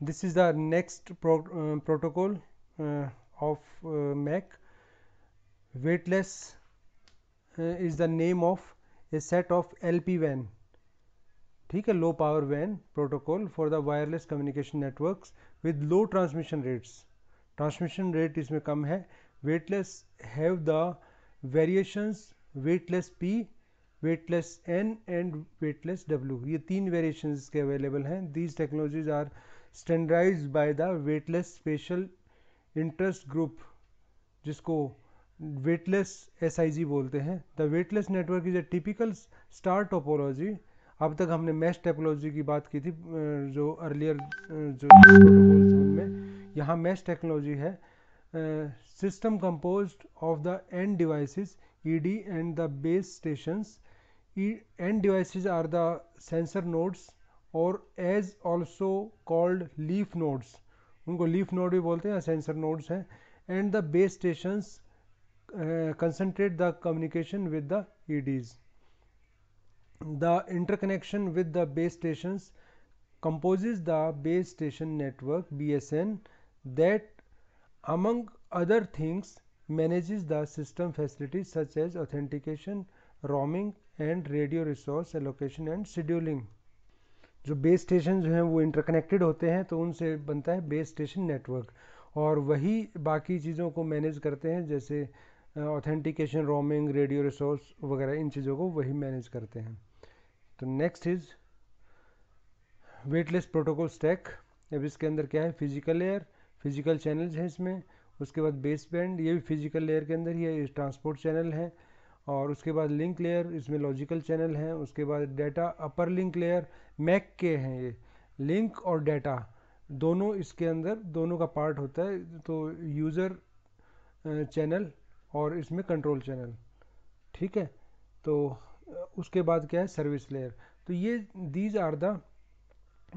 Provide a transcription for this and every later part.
this is the next pro, uh, protocol uh, of uh, MAC weightless uh, is the name of a set of LPWAN ठीक है low power वैन protocol for the wireless communication networks with low transmission rates transmission rate इसमें कम है Weightless have the variations Weightless P Weightless N and Weightless W ये तीन variations के available हैं these technologies are standardized by the Weightless Special Interest Group जिसको Weightless S बोलते हैं the Weightless network is a typical star topology अब तक हमने मैश टेक्नोलॉजी की बात की थी जो अर्लियर जो में यहाँ मैश टेक्नोलॉजी है system composed of the end devices ED and the base stations and devices are the sensor nodes और as also called leaf nodes उनको लीफ नोड भी बोलते हैं सेंसर नोड्स हैं and the base station concentrate the communication with the EDs the connection with the base station composes the base station network B S N that among other things manages the system facilities such as authentication roaming and radio resource allocation and scheduling जो base station जो हैं वो interconnected होते हैं तो उनसे बनता है बेस स्टेशन नेटवर्क और वही बाकी चीज़ों को मैनेज करते हैं जैसे ऑथेंटिकेशन रोमिंग रेडियो रिसोर्स वगैरह इन चीज़ों को वही मैनेज करते हैं तो next is Weightless protocol stack अब इसके अंदर क्या है फिजिकल लेयर फिजिकल चैनल्स हैं इसमें उसके बाद बेस बैंड ये भी फिजिकल लेयर के अंदर ही है ये ट्रांसपोर्ट चैनल है और उसके बाद लिंक लेयर इसमें लॉजिकल चैनल हैं उसके बाद data upper link layer MAC के हैं ये लिंक और डेटा दोनों इसके अंदर दोनों का पार्ट होता है तो यूज़र चैनल और इसमें कंट्रोल चैनल ठीक है तो उसके बाद क्या है सर्विस लेयर तो ये these are the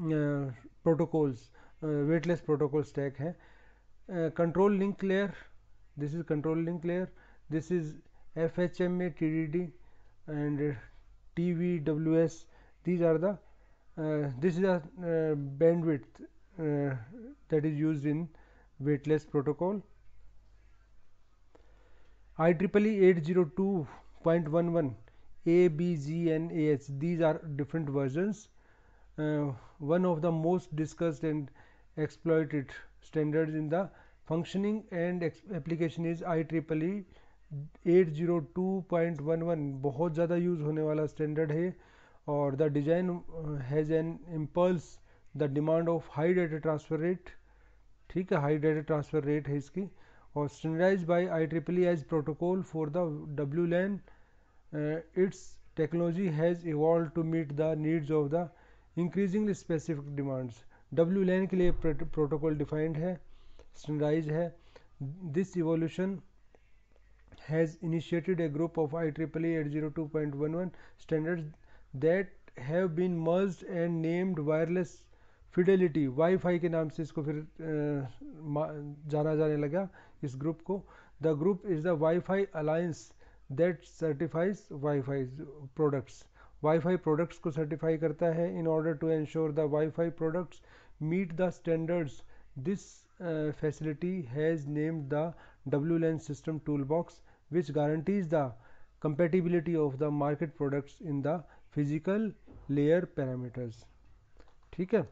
protocols Weightless protocol stack हैं control link layer this is control link layer this is FHMA, TDD and uh, TVWS these are the uh, this is a uh, bandwidth uh, that is used in weightless protocol. IEEE 802.11 A, B, G and AH these are different versions. Uh, one of the most discussed and exploited standards in the functioning and application is IEEE 802.11 बहुत ज़्यादा use होने वाला standard है और the design has an impulse the demand of high data transfer rate ठीक है high data transfer rate है इसकी और standardize by I triple E protocol for the W LAN its technology has evolve to meet the needs of the increasingly specific demands W LAN के लिए protocol defined है standardize है this evolution has initiated a group of IEEE 802.11 standards that have been merged and named wireless fidelity WiFi के नाम से इसको फिर आ, जाना जाने लगा इस ग्रुप को the group is the WiFi Alliance that certifies WiFi products WiFi products को सर्टिफाई करता है in order to ensure the WiFi products meet the standards this facility has named the W LAN system tool box which guarantees the compatibility of the market products in the physical layer parameters ठीक है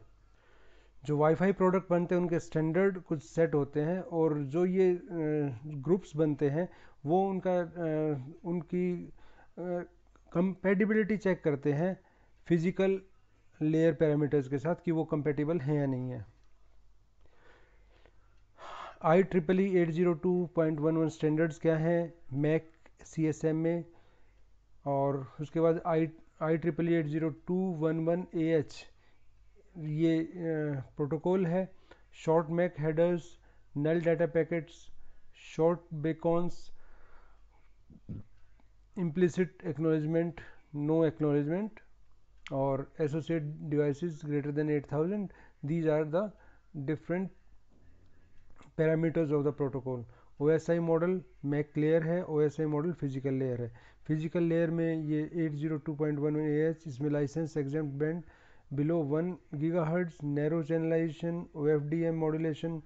जो wifi product बनते हैं उनके standard कुछ set होते हैं और जो ये ग्रुप्स बनते हैं वो उनका उनकी कंपेटिबिलिटी चेक करते हैं फिज़िकल लेयर पैरामीटर्स के साथ कि वो कंपेटिबल हैं या नहीं है I triple E eight zero two point one one standards क्या हैं मैक सी एस एम में और उसके बाद I I triple E eight zero two one one A H ये प्रोटोकॉल है short MAC headers null data packets short beacons implicit acknowledgement no acknowledgement और associate device greater than eight thousand these are the different parameters of the protocol O S I model MAC layer है O S I model physical layer है physical layer में ये eight zero two point A H इसमें licence exempt band below one gigahertz narrow channelization O F D M modulation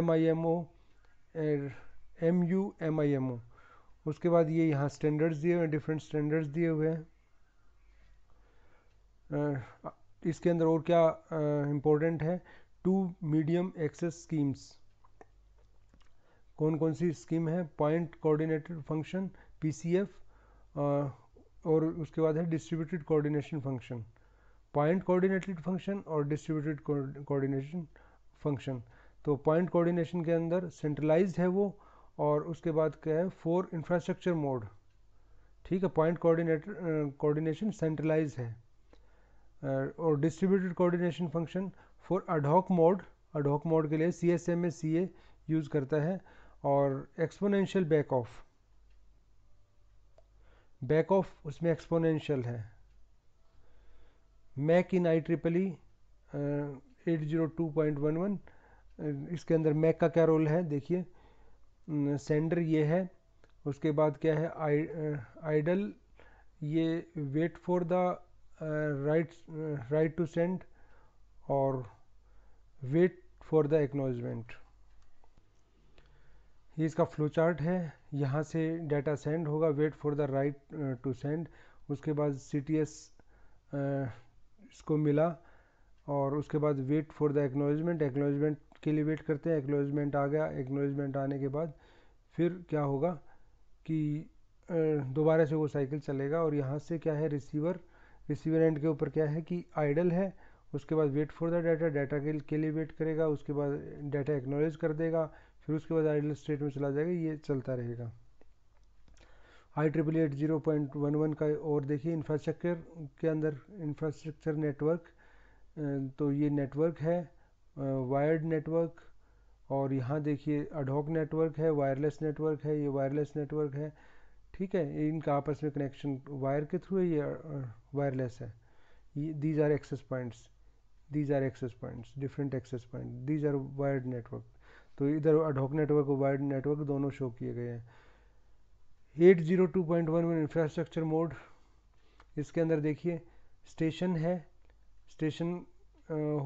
M I M O M U M I M O उसके बाद ये यहाँ standards दिए हुए हैं different standards दिए हुए हैं इसके अंदर और क्या इम्पोर्टेंट है टू मीडियम एक्सेस स्कीम्स कौन कौन सी स्कीम है पॉइंट कोऑर्डिनेटेड फंक्शन पीसीएफ और उसके बाद है distributed coordination function point coordinated function और डिस्ट्रीब्यूटेड कोऑर्डिनेशन फंक्शन तो पॉइंट कोऑर्डिनेशन के अंदर सेंट्रलाइज्ड है वो और उसके बाद क्या है फोर इंफ्रास्ट्रक्चर मोड ठीक है पॉइंट कोऑर्डिनेटर कोऑर्डिनेशन सेंट्रलाइज है और distributed coordination function for ad hoc mode ad hoc mode के लिए C S M A C A use करता है और exponential back off back off उसमें एक्सपोनेंशियल है MAC in I triple E eight zero two point one one इसके अंदर Mac का क्या रोल है देखिए सेंडर ये है उसके बाद क्या है आइडल ये wait for the right right to send और वेट फॉर द एक्नॉलेजमेंट ये इसका फ्लो चार्ट है यहाँ से डाटा सेंड होगा wait for the right to send उसके बाद सी टी एस इसको मिला और उसके बाद wait for the acknowledgement acknowledgement के लिए वेट करते हैं एक्नोलेजमेंट आ गया एक्नोलेजमेंट आने के बाद फिर क्या होगा कि uh, दोबारा से वो साइकिल चलेगा और यहाँ से क्या है रिसीवर रिसीवर एंड के ऊपर क्या है कि आइडल है उसके बाद wait for the data data के लिए वेट करेगा उसके बाद डाटा एक्नोलेज कर देगा फिर उसके बाद आइडल स्टेट में चला जाएगा ये चलता रहेगा I triple eight zero point one one का और देखिए इंफ्रास्ट्रक्चर के अंदर इंफ्रास्ट्रक्चर नेटवर्क तो ये नेटवर्क है वायर्ड नेटवर्क और यहाँ देखिए अडोक नेटवर्क है वायरलेस नेटवर्क है ये वायरलेस नेटवर्क है ठीक है इनका आपस में कनेक्शन वायर के थ्रू है ये वायरलेस है ये these are access points these are access points different access point these are wired network तो इधर अडोक नेटवर्क और वाइड नेटवर्क दोनों शो किए गए हैं eight zero two point one one infrastructure mode इसके अंदर देखिए स्टेशन है स्टेशन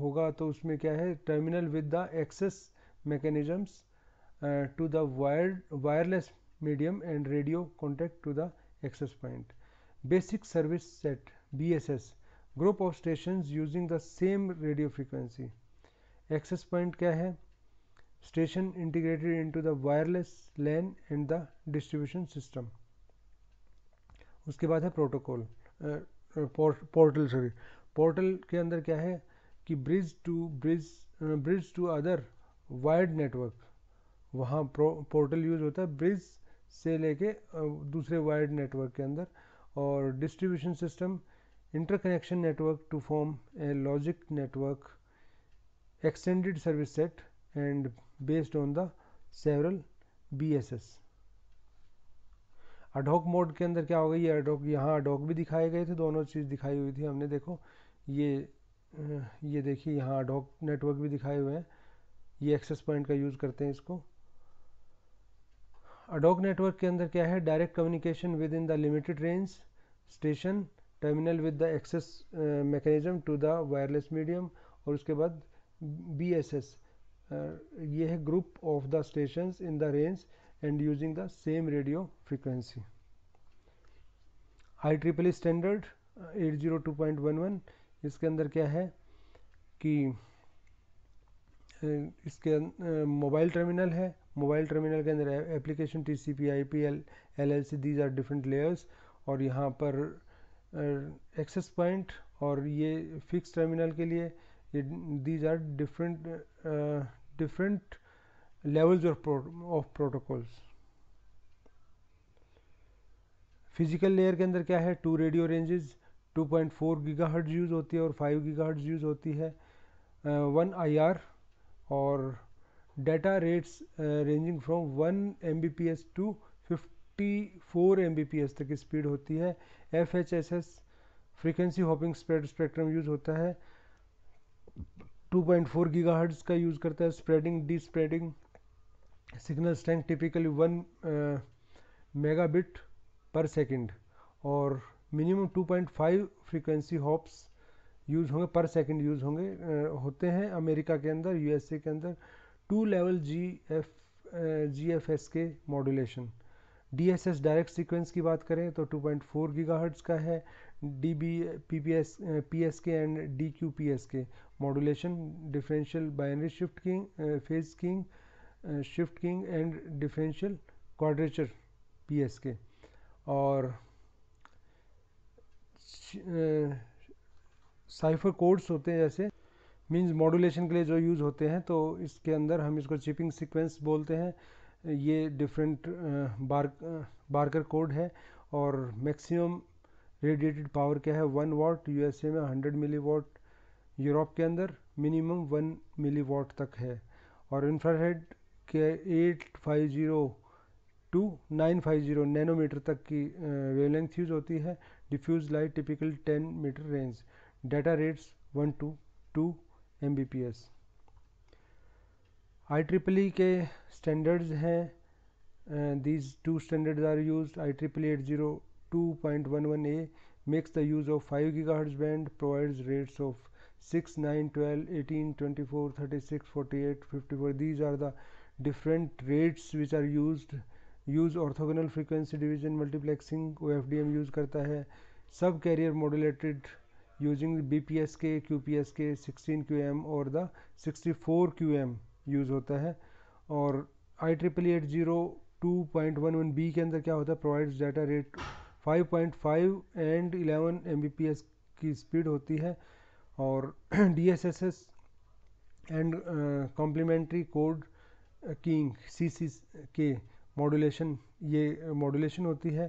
होगा तो उसमें क्या है terminal with the access mechanisms to the wire wireless medium and radio contact to the access point basic service set B S S group of station using the same radio frequency access point क्या है station integrated into the wireless LAN and the distribution system उसके बाद है protocol portal sorry portal के अंदर क्या है कि bridge to bridge bridge to other wired network वहाँ पोर्टल यूज होता है ब्रिज से लेके दूसरे वायर्ड नेटवर्क के अंदर और distribution system interconnection network to form a logic network extended service set and based on the several BSS ad hoc mode के अंदर क्या होगा ये अडोक यहाँ अडोक भी दिखाए गए थे दोनों चीज़ दिखाई हुई थी हमने देखो ये ये देखिए यहाँ अडोक नेटवर्क भी दिखाए हुए हैं ये एक्सेस पॉइंट का यूज़ करते हैं इसको अडोक नेटवर्क के अंदर क्या है direct communication with in the limited range station terminal with the access mechanism to the wireless medium और उसके बाद बी एस एस ये है group of the station in the range and using the same radio frequency I triple standard eight zero two point one one इसके अंदर क्या है कि इसके मोबाइल अं, टर्मिनल है मोबाइल टर्मिनल के अंदर application T C P I P L L L C these are different layers और यहाँ पर एक्सेस पॉइंट और ये फिक्स टर्मिनल के लिए these are different different levels of, pro of protocols physical layer के अंदर क्या है two radio ranges 2.4 gigahertz use होती है और 5 गीगाहर्ट्ज़ यूज़ होती है वन आई आर और data rates ranging from 1 M to 54 four B तक स्पीड होती है F H S S frequency hopping spread spectrum use होता है 2.4 गीगाहर्ट्ज़ का यूज़ करता है spreading D spreading signal strength typically one megabit per second और मिनिमम 2.5 फ्रीक्वेंसी हॉप्स यूज़ होंगे पर सेकंड यूज़ होंगे uh, होते हैं अमेरिका के अंदर यूएसए के अंदर two level G F G F S K modulation D S S direct sequence की बात करें तो 2.4 गीगाहर्ट्ज़ का है D B P P S P S K and D Q P S K modulation differential binary shift keying phase keying shift keying and differential quadrature P S K और cipher codes uh, होते हैं जैसे means modulation के लिए जो use होते हैं तो इसके अंदर हम इसको चिपिंग सीक्वेंस बोलते हैं ये डिफरेंट बार बारकर कोड है और मैक्सिमम रेडिएटेड पावर क्या है वन वॉट यूएसए में हंड्रेड मिली वाट यूरोप के अंदर मिनिमम वन मिली वॉट तक है और इंफ्रारेड के eight five zero to nine five zero nanometre तक की वेवलेंथ यूज होती है diffuse light typical ten metre range data rates one to two M B P S I triple E के standards हैं these two standards are use I triple eight zero two point one one A makes the use of five gigahertz band provides rates of 6 9 12 18 24 36 48 54 these are the different rates which are used use orthogonal frequency division multiplexing OFDM use करता है sub carrier modulated using BPSK QPSK 16QM और the 64QM use होता है और I triple eight zero two point one one B के अंदर क्या होता है provides data rate 5.5 and 11 M की स्पीड होती है S DSSS and complementary code keying C C K modulation ये मॉड्यूलेशन होती है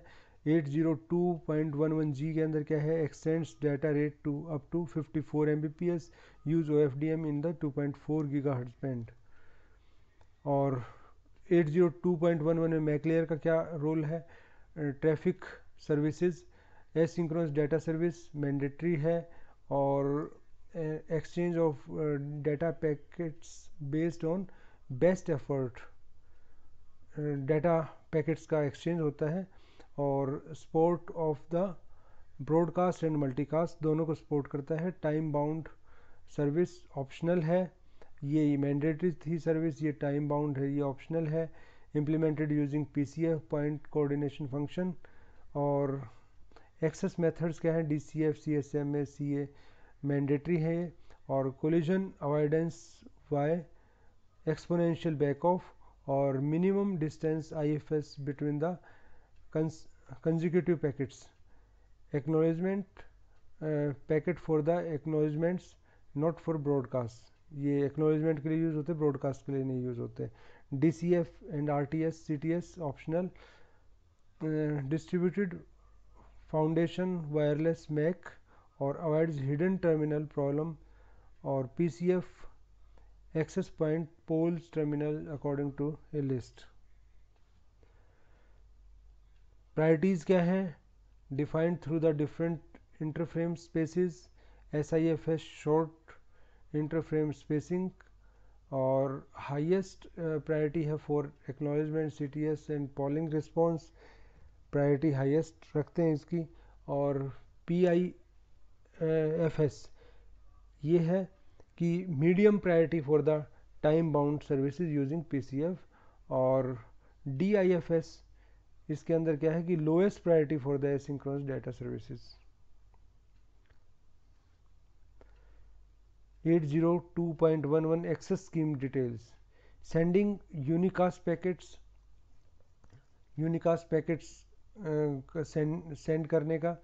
802.11G के अंदर क्या है extends data rate to up to 54 Mbps use OFDM in the 2.4 GHz band और 802.11 में मैकलेयर का क्या रोल है traffic services asynchronous data service mandatory है और exchange of data packets based on best effort data packets का exchange होता है और support of the broadcast and multicast दोनों को सपोर्ट करता है टाइम बाउंड सर्विस ऑप्शनल है ये मैंडेटरी थी सर्विस ये टाइम बाउंड है ये ऑप्शनल है implemented using P C F point coordination function और एक्सेस मेथड्स क्या हैं D C F C S M A C A mandatory है और collision avoidance via exponential back off और minimum distance I F S between the consecutive packets acknowledgement packet for the acknowledgements not for broadcast ये acknowledgement के लिए use होते broadcast के लिए नहीं यूज़ होते D C F and R T S C T S optional distributed foundation wireless MAC और avoids hidden terminal problem और PCF access point polls terminal according to a list priorities क्या हैं defined through the different interframe spaces S I F S short interframe spacing और highest priority है for acknowledgement C T S and polling response priority highest रखते हैं इसकी और P I F S ये है कि medium priority for the time bound services using PCF और डी आई एफ एस इसके अंदर क्या है कि lowest priority for the asynchronous data services 802.11 access scheme details sending unicast packets unicast packets send send करने का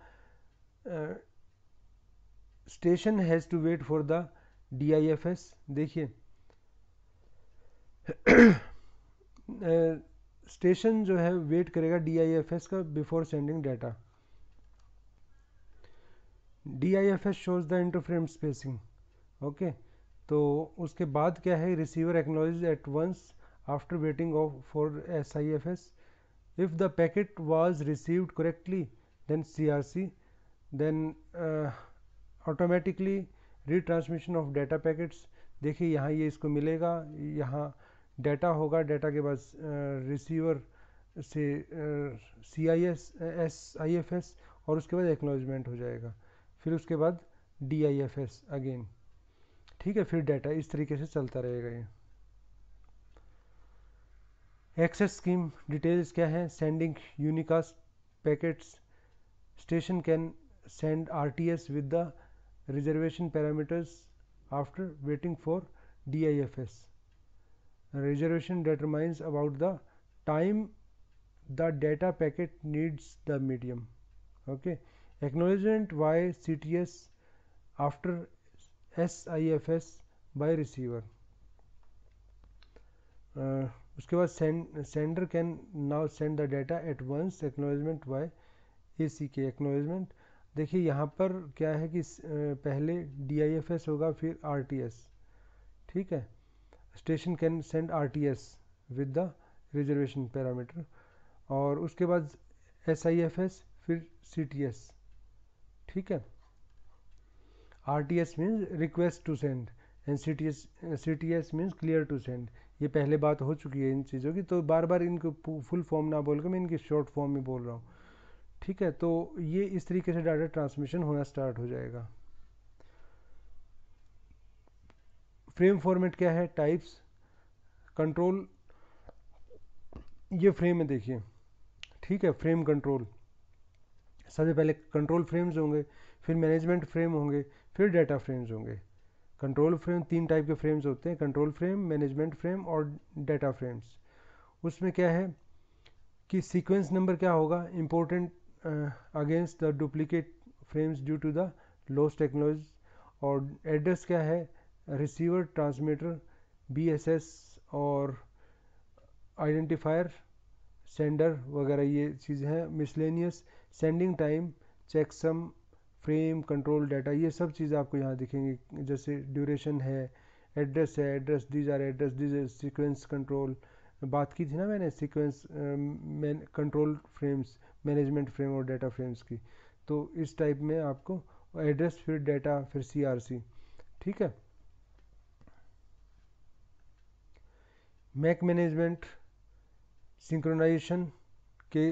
station has to wait for the D I F S देखिए station जो है वेट करेगा डी आई एफ एस का before sending data D I F S shows the interframe spacing okay तो उसके बाद क्या है receiver acknowledge at once after waiting of for S I F S if the packet was received correctly then CRC then uh, automatically retransmission of data packets देखिए यहाँ ये इसको मिलेगा यहाँ डेटा होगा डेटा के बाद रिसीवर uh, से C I S S I F S और उसके बाद एक्नॉलेजमेंट हो जाएगा फिर उसके बाद D I F S again ठीक है फिर डेटा इस तरीके से चलता रहेगा ये एक्सेस स्कीम डिटेल्स क्या है sending unicast packets station can send R T S with the reservation parameters after waiting for D I F S reservation determines about the time the data packet needs the medium okay acknowledgement by S after S I F S by receiver उसके बाद sender can now send the data at once acknowledgement by A C K acknowledgement देखिए यहाँ पर क्या है कि पहले D I F S होगा फिर आर टी एस ठीक है station can send R T S with the reservation parameter और उसके बाद एस आई एफ एस फिर सी टी एस ठीक है R T S means request to send and C T S C T S means clear to send ये पहले बात हो चुकी है इन चीज़ों की तो बार बार इनको फुल फॉर्म ना बोल के मैं इनकी शॉर्ट फॉर्म में बोल रहा हूँ ठीक है तो ये इस तरीके से डाटा ट्रांसमिशन होना स्टार्ट हो जाएगा फ्रेम फॉर्मेट क्या है टाइप्स कंट्रोल ये फ्रेम है देखिए ठीक है फ्रेम कंट्रोल सबसे पहले कंट्रोल फ्रेम्स होंगे फिर मैनेजमेंट फ्रेम होंगे फिर डाटा फ्रेम्स होंगे कंट्रोल फ्रेम तीन टाइप के फ्रेम्स होते हैं कंट्रोल फ्रेम मैनेजमेंट फ्रेम और डेटा फ्रेम्स उसमें क्या है कि सीक्वेंस नंबर क्या होगा important against the duplicate frames due to the loss technology और एड्रेस क्या है रिसीवर ट्रांसमीटर एस और आइडेंटिफायर सेंडर वगैरह ये चीज़ें हैं miscellaneous sending time checksum frame control data ये सब चीज़ आपको यहाँ दिखेंगे जैसे ड्यूरेशन है एड्रेस है address these are address these sequence control बात की थी ना मैंने sequence control frames management frame और डाटा फ्रेम्स की तो इस टाइप में आपको एड्रेस फिर डाटा फिर सीआरसी ठीक है मैक मैनेजमेंट सिंक्रोनाइजेशन के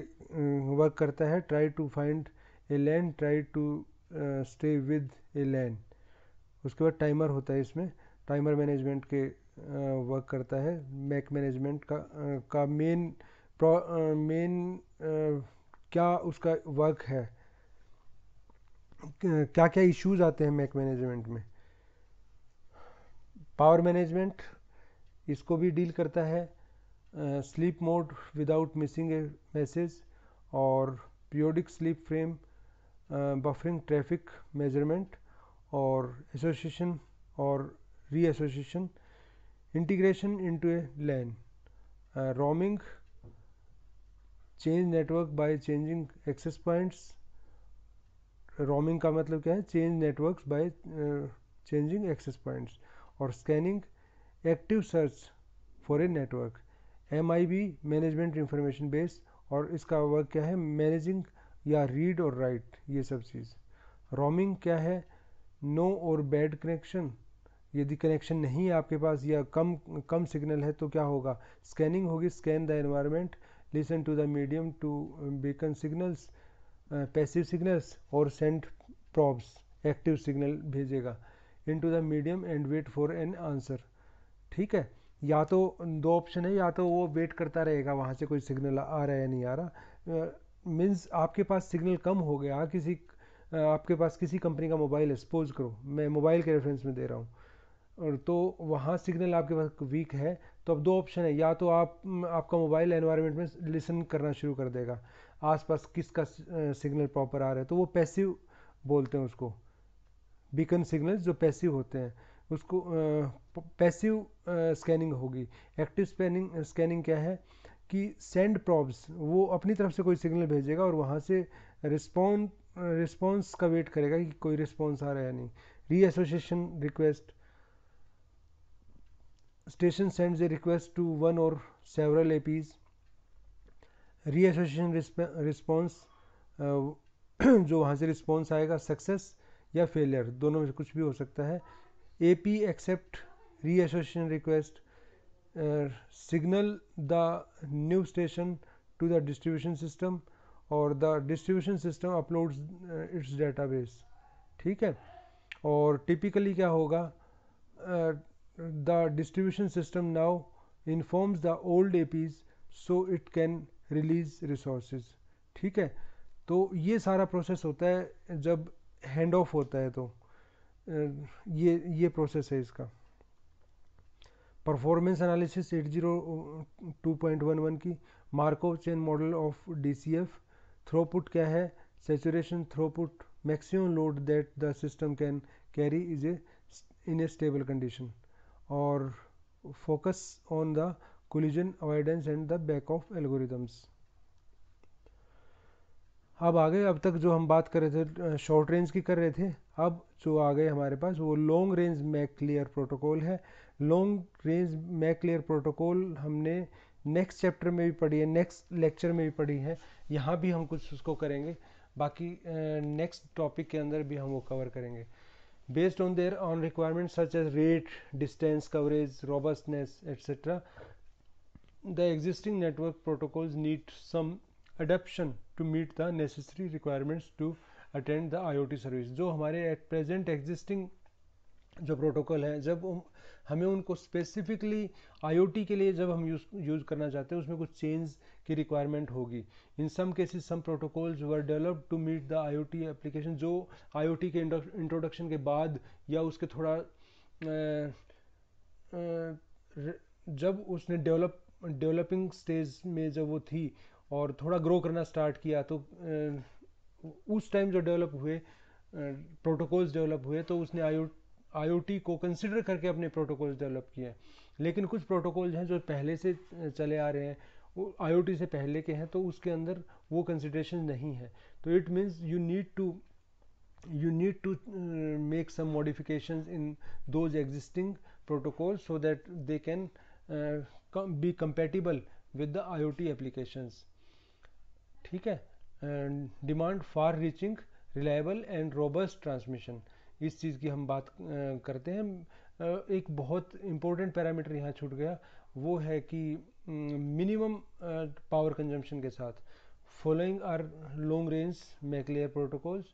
वर्क करता है try to find a LAN try to stay with a LAN उसके बाद टाइमर होता है इसमें टाइमर मैनेजमेंट के वर्क करता है मैक मैनेजमेंट का का मेन मेन क्या उसका वर्क है क्या क्या इश्यूज आते हैं मैक मैनेजमेंट में पावर मैनेजमेंट इसको भी डील करता है sleep mode without missing a message और periodic sleep frame buffering traffic measurement और एसोसिएशन और association integration into a LAN roaming change network by changing access points roaming का मतलब क्या है change networks by changing access points और scanning active search for a network M I B management information base और इसका work क्या है managing या रीड और राइट ये सब चीज़ रोमिंग क्या है नो और बैड कनेक्शन यदि कनेक्शन नहीं है आपके पास या कम कम सिग्नल है तो क्या होगा स्कैनिंग होगी scan the environment listen to the medium to beacon signals passive signals और सेंड प्रॉब्स एक्टिव सिग्नल भेजेगा into the medium and wait for an answer ठीक है या तो दो ऑप्शन है या तो वो वेट करता रहेगा वहाँ से कोई सिग्नल आ रहा है नहीं आ रहा uh, मीन्स आपके पास सिग्नल कम हो गया हाँ, किसी आपके पास किसी कंपनी का मोबाइल है सपोज करो मैं मोबाइल के रेफरेंस में दे रहा हूँ और तो वहाँ सिग्नल आपके पास वीक है तो अब दो ऑप्शन है या तो आप आपका मोबाइल एनवायरनमेंट में लिसन करना शुरू कर देगा आसपास किसका सिग्नल प्रॉपर आ रहा है तो वो पैसिव बोलते हैं उसको बीकन सिग्नल जो पैसिव होते हैं उसको पैसिव स्कैनिंग होगी एक्टिव स्कैनिंग स्कैनिंग क्या है कि सेंड प्रॉब्स वो अपनी तरफ से कोई सिग्नल भेजेगा और वहाँ से रिस्पॉन्स रिस्पॉन्स का वेट करेगा कि कोई रिस्पॉन्स आ रहा है नहीं reassociation request station sends a request to one और several A Ps reassociation response जो वहाँ से रिस्पॉन्स आएगा सक्सेस या फेलियर दोनों में से कुछ भी हो सकता है A P accept reassociation request Uh, signal the new station to the distribution system और the distribution system uploads its database ठीक है और टिपिकली क्या होगा the distribution system now informs the old APs so it can release resources ठीक है तो ये सारा प्रोसेस होता है जब हैंड ऑफ होता है तो uh, ये ये प्रोसेस है इसका परफॉर्मेंस एनालिसिस 802.11 की Markov chain model of DCF throughput क्या है saturation throughput maximum load that the system can carry is a in a stable condition और focus on the collision avoidance and the back off algorithms अब आगे अब तक जो हम बात कर रहे थे शॉर्ट रेंज की कर रहे थे अब जो आ गए हमारे पास वो long range MAC layer protocol है लॉन्ग रेंज मैक्लियर प्रोटोकॉल हमने नेक्स्ट चैप्टर में भी पढ़ी है नेक्स्ट लेक्चर में भी पढ़ी है यहाँ भी हम कुछ उसको करेंगे बाकी नेक्स्ट uh, टॉपिक के अंदर भी हम वो कवर करेंगे based on their on requirement such as rate distance coverage robustness et cetera the existing network protocols need some adaptation to meet the necessary requirements to attend the I service जो हमारे at present existing जो protocol है जब हमें उनको specifically IoT के लिए जब हम यूज यूज़ करना चाहते हैं उसमें कुछ चेंज की रिक्वायरमेंट होगी in some cases some protocols were develop to meet the IoT application जो आईओटी के इंट्रोडक्शन के बाद या उसके थोड़ा जब उसने डेवलप डेवलपिंग स्टेज में जब वो थी और थोड़ा ग्रो करना स्टार्ट किया तो उस टाइम जो डेवलप हुए प्रोटोकॉल्स डेवलप हुए तो उसने आई आई को कंसिडर करके अपने प्रोटोकॉल डेवलप किए हैं लेकिन कुछ प्रोटोकॉल हैं जो पहले से चले आ रहे हैं वो आई से पहले के हैं तो उसके अंदर वो कंसिड्रेशन नहीं है तो it means you need to you need to make some some in those existing protocol so that they can be compatible with the I O T applications ठीक है demand far reaching reliable and robust transmission इस चीज़ की हम बात करते हैं एक बहुत इम्पोर्टेंट पैरामीटर यहाँ छूट गया वो है कि मिनिमम पावर कंजम्पशन के साथ following are long range MAC layer protocols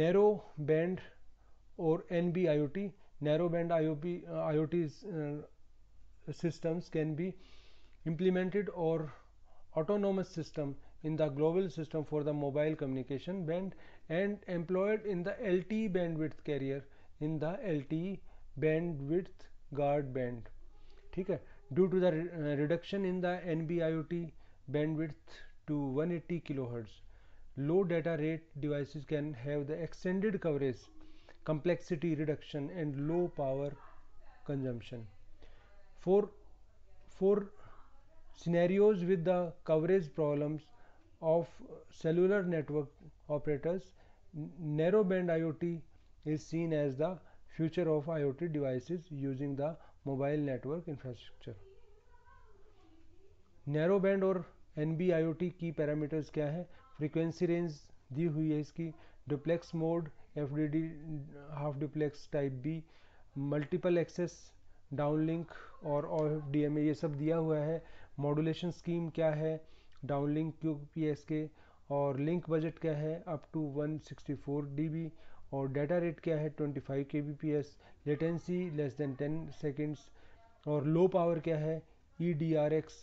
narrow band और N B I O T narrow band I O P I O T systems can be implemented और autonomous system in the global system for the mobile communication band and employed in the LTE bandwidth carrier in the LTE bandwidth guard band Okay. due to the re uh, reduction in the NB-IoT bandwidth to 180 kHz, low data rate devices can have the extended coverage complexity reduction and low power consumption for for scenarios with the coverage problems of cellular network operators, narrow band IoT is seen as the future of IoT devices using the mobile network infrastructure. narrow band or NB IoT की parameters kya hai frequency range di hui hai iski duplex mode FDD half duplex type B multiple access downlink और, और DMA ये सब दिया हुआ है modulation scheme क्या है डाउन लिंक क्यू और लिंक बजट क्या है अप टू 164 डीबी और डाटा रेट क्या है 25 S latency less than ten seconds और लो पावर क्या है E D R X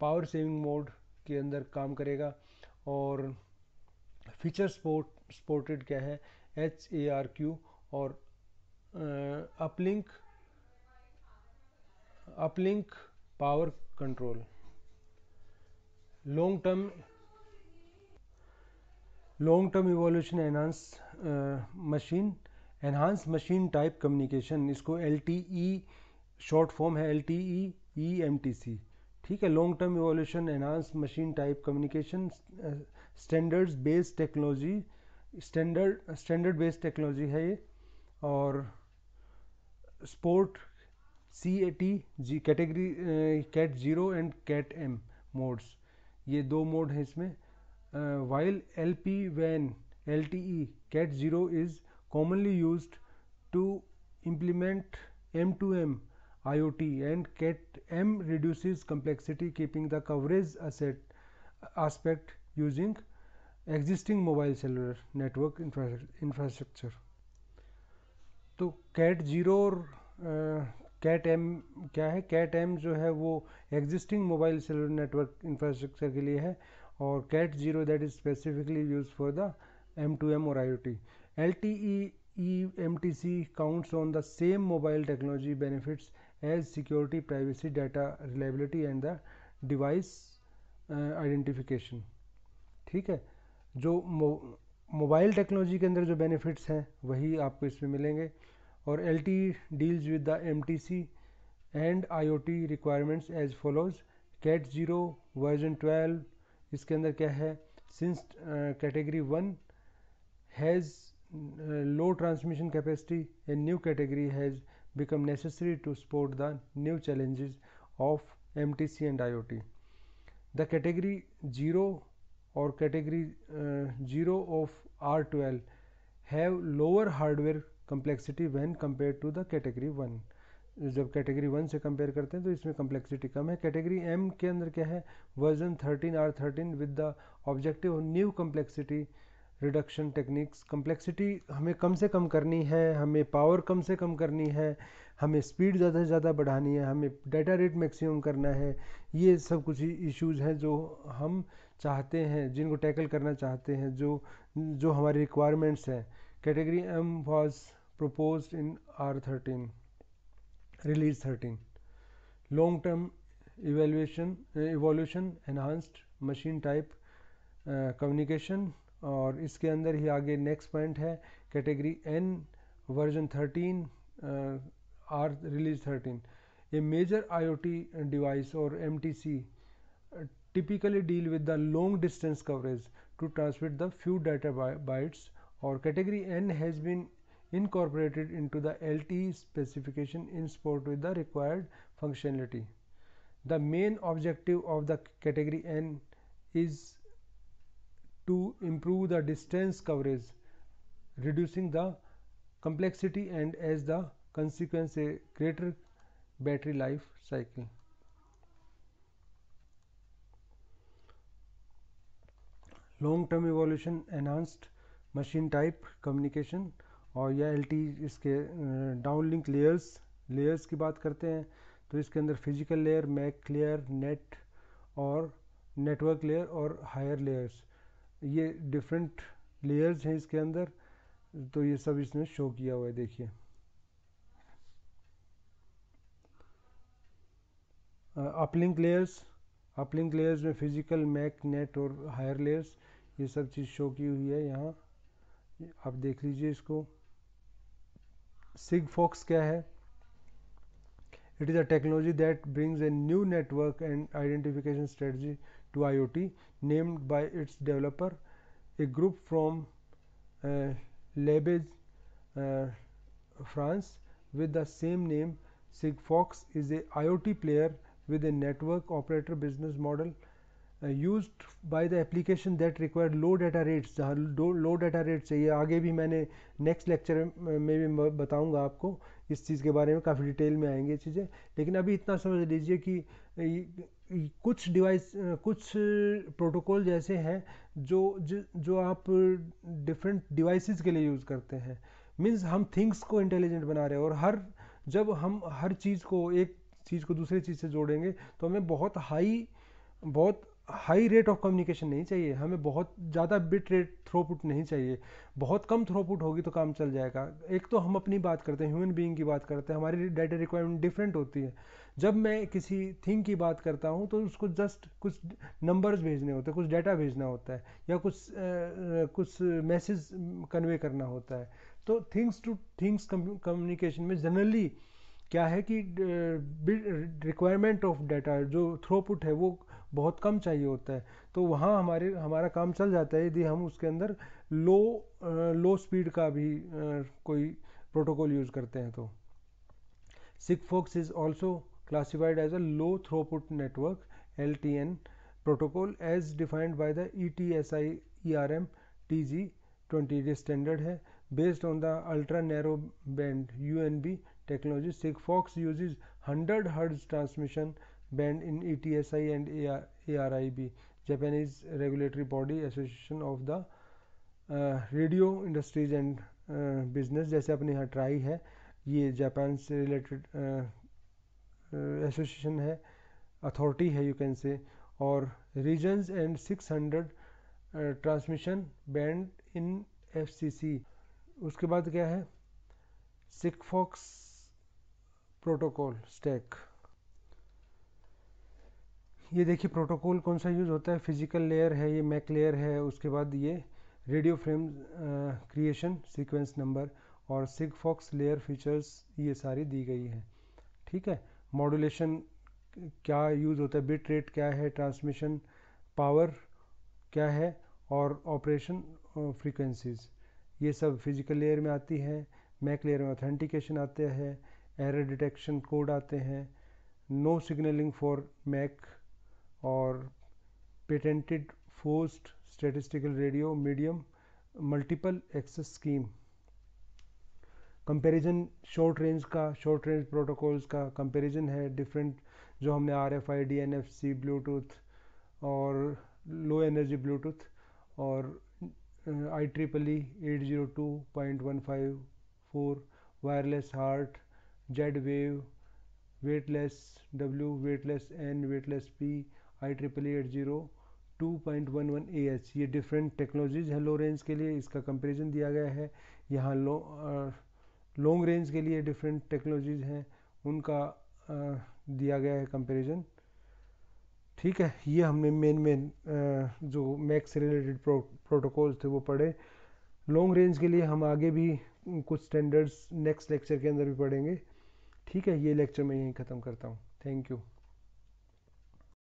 power saving mode के अंदर काम करेगा और फीचर स्पोर्ट स्पोर्टेड क्या है एच ए आर क्यू और uplink uplink power control long term long term evolution evolution machine uh, machine type communication इसको L T E short form है L T E M T C ठीक है long term evolution enhance machine type communication standards based technology standard standard based technology है ये और support C A T G category cat zero and cat M modes ये दो mode है इसमें while L P वैन L T E cat zero is commonly use to implement M to M I O T and cat M reduce complexity keeping the coverage asset aspect using existing mobile cellular network infrastructure तो cat zero और cat M क्या है cat M जो है वो existing mobile cellular network infrastructure के लिए है और cat zero that is specifically use for the M to M और I O T L T E M T C counts on the same mobile technology benefits as security privacy data reliability and the device identification ठीक है जो mobile technology के अंदर जो benefits हैं वही आपको इसमें मिलेंगे और L T deals with the M T C and I O T requirements as follows cat zero version twelve इसके अंदर क्या है since category one has low transmission capacity and new category has become necessary to support the new challenges of M T C and I O T the category zero और category zero of R twelve have lower hardware complexity than compare to the category one जब category one से compare करते हैं तो इसमें complexity कम है category M के अंदर क्या है version thirteen R thirteen with the objective new complexity reduction techniques complexity हमें कम से कम करनी है हमें पावर कम से कम करनी है हमें स्पीड ज़्यादा से ज़्यादा बढ़ानी है हमें डाटा रेट मैक्सिमम करना है ये सब कुछ इश्यूज हैं जो हम चाहते हैं जिनको टैकल करना चाहते हैं जो जो हमारी रिक्वायरमेंट्स हैं Category M was proposed in R13 release 13 long term evaluation uh, evolution enhanced machine type uh, communication और इसके अंदर ही आगे नेक्स्ट पॉइंट है category N version 13 R release 13 a major IoT device और MTC typically deal with the long distance coverage to transmit the few data bytes or category N has been incorporated into the LTE specification in support with the required functionality. The main objective of the category N is to improve the distance coverage, reducing the complexity and as the consequence a greater battery life cycle. Long term evolution enhanced machine type communication और या L इसके down link layers layers की बात करते हैं तो इसके अंदर physical layer MAC layer net और नेटवर्क लेयर और हायर लेयर्स ये डिफरेंट लेयर्स हैं इसके अंदर तो ये सब इसमें शो किया हुआ है देखिए अपलिंक लेयर्स अपलिंक लेयर्स में फिजिकल मैक नेट और हायर लेयर्स ये सब चीज़ शो की हुई है यहाँ आप देख लीजिए इसको सिग फॉक्स क्या है it is a technology that brings a new network and identification strategy to IoT named by its developer a group from Labege France with the same name Sigfox is a IoT player with a network operator business model used by the application that require low data rates जहाँ low data rate चाहिए आगे भी मैंने next lecture में भी बताऊंगा आपको इस चीज़ के बारे में काफ़ी डिटेल में आएंगे चीज़ें लेकिन अभी इतना समझ लीजिए कि कुछ डिवाइस कुछ प्रोटोकॉल जैसे हैं जो, जो जो आप डिफरेंट डिवाइसेस के लिए यूज़ करते हैं मीन्स हम थिंग्स को इंटेलिजेंट बना रहे हैं और हर जब हम हर चीज़ को एक चीज़ को दूसरे चीज़ से जोड़ेंगे तो हमें बहुत हाई बहुत हाई रेट ऑफ कम्युनिकेशन नहीं चाहिए हमें बहुत ज़्यादा बिट रेट थ्रोपुट नहीं चाहिए बहुत कम थ्रोपुट होगी तो काम चल जाएगा एक तो हम अपनी बात करते हैं ह्यूमन बीइंग की बात करते हैं हमारी डाटा रिक्वायरमेंट डिफरेंट होती है जब मैं किसी थिंग की बात करता हूँ तो उसको जस्ट कुछ नंबर्स भेजने होते हैं कुछ डाटा भेजना होता है या कुछ आ, कुछ मैसेज कन्वे करना होता है तो थिंग्स टू थिंग्स कम्युनिकेशन में जनरली क्या है कि रिक्वायरमेंट ऑफ डाटा जो थ्रोपुट है वो बहुत कम चाहिए होता है तो वहाँ हमारे हमारा काम चल जाता है यदि हम उसके अंदर लो लो स्पीड का भी कोई प्रोटोकॉल यूज़ करते हैं तो Sigfox is also classified as a low throughput network L T N protocol as defined by the E T S I E R M T G twenty ये स्टैंडर्ड है based on the ultra narrow band U N B technology Sigfox use is hundred hertz transmission banned in ETSI and I ARIB, Japanese regulatory body association of the radio industries and business जैसे अपने यहाँ try है ये Japan से related association uh, uh, है authority है you can say और regions and 600 transmission band in FCC उसके बाद क्या है सिकफॉक्स प्रोटोकॉल स्टैक ये देखिए प्रोटोकॉल कौन सा यूज़ होता है फिजिकल लेयर है ये मैक लेयर है उसके बाद ये radio frame creation sequence number और सिगफॉक्स लेयर फीचर्स ये सारी दी गई हैं ठीक है मॉडुलेशन क्या यूज़ होता है बिट रेट क्या है ट्रांसमिशन पावर क्या है और ऑपरेशन फ्रीक्वेंसीज ये सब फिजिकल लेयर में आती है मैक लेयर में ऑथेंटिकेशन आते हैं एरर डिटेक्शन कोड आते हैं no signalling for MAC patented forced statistical radio medium multiple access scheme comparison short range का शॉर्ट रेंज प्रोटोकॉल्स का कंपेरिजन है डिफरेंट जो हमने R F I D N F C Bluetooth और low energy Bluetooth और I triple E eight zero two point one five four wireless HART Z wave weightless W weightless N weightless P I triple E eight zero 2.11 AH ये different technologies है low range के लिए इसका comparison दिया गया है यहाँ लो long range के लिए डिफरेंट टेक्नोलॉजीज हैं उनका आ, दिया गया है कंपैरिजन ठीक है ये हमने मेन मेन जो मैक्स से रिलेटेड प्रो, प्रोटोकॉल थे वो पढ़े लॉन्ग रेंज के लिए हम आगे भी कुछ स्टैंडर्ड्स नेक्स्ट लेक्चर के अंदर भी पढ़ेंगे ठीक है ये लेक्चर मैं यहीं ख़त्म करता हूँ थैंक यू